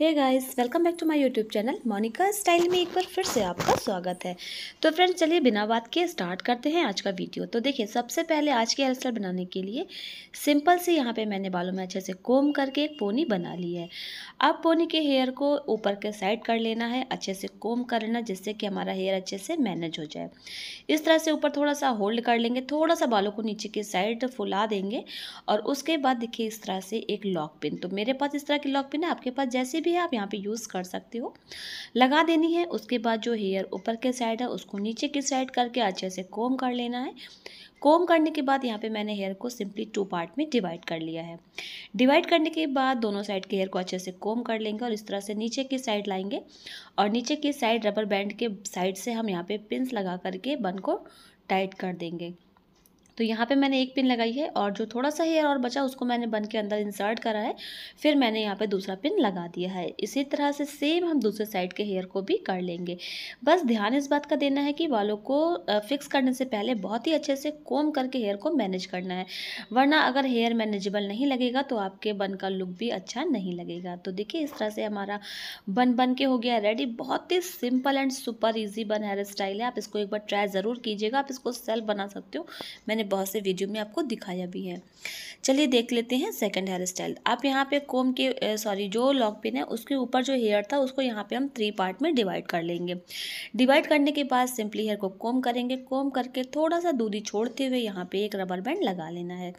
hey guys welcome back to my YouTube channel Monika style में एक बार फिर से आपका स्वागत है तो फ्रेंड्स चलिए बिना बात के स्टार्ट करते हैं आज का वीडियो तो देखिए सबसे पहले आज के हेयर स्टाइल बनाने के लिए सिंपल से यहाँ पे मैंने बालों में अच्छे से कोम करके एक पोनी बना ली है अब पोनी के हेयर को ऊपर के साइड कर लेना है अच्छे से कोम कर लेना जिससे कि हमारा हेयर अच्छे से मैनेज हो जाए इस तरह से ऊपर थोड़ा सा होल्ड कर लेंगे थोड़ा सा बालों को नीचे की साइड फुला देंगे और उसके बाद देखिए इस तरह से एक लॉक पिन तो मेरे पास इस तरह की लॉक पिन है आपके पास जैसे भी भी है आप यहाँ पे यूज़ कर सकते हो लगा देनी है उसके बाद जो हेयर ऊपर के साइड है उसको नीचे की साइड करके अच्छे से कोम कर लेना है कोम करने के बाद यहाँ पे मैंने हेयर को सिंपली टू पार्ट में डिवाइड कर लिया है डिवाइड करने के बाद दोनों साइड के हेयर को अच्छे से कोम कर लेंगे और इस तरह से नीचे की साइड लाएंगे और नीचे की साइड रबर बैंड के साइड से हम यहाँ पे पिंस लगा करके बन को टाइट कर देंगे तो यहाँ पे मैंने एक पिन लगाई है और जो थोड़ा सा हेयर और बचा उसको मैंने बन के अंदर इंसर्ट करा है फिर मैंने यहाँ पे दूसरा पिन लगा दिया है इसी तरह से सेम हम दूसरे साइड के हेयर को भी कर लेंगे बस ध्यान इस बात का देना है कि बालों को फिक्स करने से पहले बहुत ही अच्छे से कोम करके हेयर को मैनेज करना है वरना अगर हेयर मैनेजेबल नहीं लगेगा तो आपके बन का लुक भी अच्छा नहीं लगेगा तो देखिए इस तरह से हमारा बन बन के हो गया रेडी बहुत ही simple and super easy bun hair style है आप इसको एक बार ट्राई ज़रूर कीजिएगा आप इसको सेल्फ बना सकते हो मैंने बहुत से वीडियो में आपको दिखाया भी है चलिए देख लेते हैं सेकंड हेयर स्टाइल आप यहाँ पे कोम के सॉरी जो लॉक पिन है उसके ऊपर जो हेयर था उसको यहाँ पे हम थ्री पार्ट में डिवाइड कर लेंगे डिवाइड करने के बाद सिंपली हेयर को कोम करेंगे कोम करके थोड़ा सा दूरी छोड़ते हुए यहाँ पे एक रबर बैंड लगा लेना है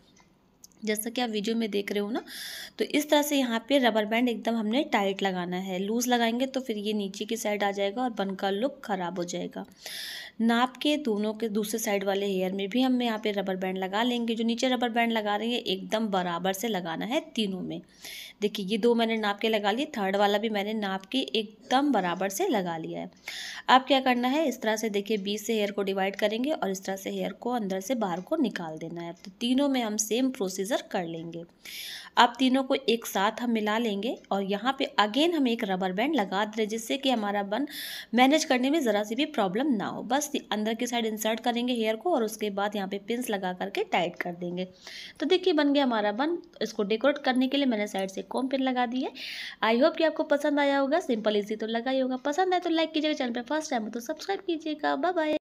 जैसा कि आप वीडियो में देख रहे हो ना तो इस तरह से यहाँ पे रबर बैंड एकदम हमने टाइट लगाना है लूज़ लगाएंगे तो फिर ये नीचे की साइड आ जाएगा और बन का लुक ख़राब हो जाएगा नाप के दोनों के दूसरे साइड वाले हेयर में भी हम यहाँ पे रबर बैंड लगा लेंगे जो नीचे रबर बैंड लगा रहे हैं एकदम बराबर से लगाना है तीनों में देखिए ये दो मैंने नाप के लगा लिए थर्ड वाला भी मैंने नाप के एकदम बराबर से लगा लिया है अब क्या करना है इस तरह से देखिए बीस से हेयर को डिवाइड करेंगे और इस तरह से हेयर को अंदर से बाहर को निकाल देना है तो तीनों में हम सेम प्रोसेस मेज़र कर लेंगे अब तीनों को एक साथ हम मिला लेंगे और यहाँ पे अगेन हम एक रबर बैंड लगा दें जिससे कि हमारा बन मैनेज करने में ज़रा सी भी प्रॉब्लम ना हो बस अंदर की साइड इंसर्ट करेंगे हेयर को और उसके बाद यहाँ पे पिंस लगा करके टाइट कर देंगे तो देखिए बन गया हमारा बन इसको डेकोरेट करने के लिए मैंने साइड से कॉम पिन लगा दी है आई होप कि आपको पसंद आया होगा सिंपल इजी तो लगा ही होगा पसंद आए तो लाइक कीजिएगा चैनल पर फर्स्ट टाइम हो तो सब्सक्राइब कीजिएगा बाय बाय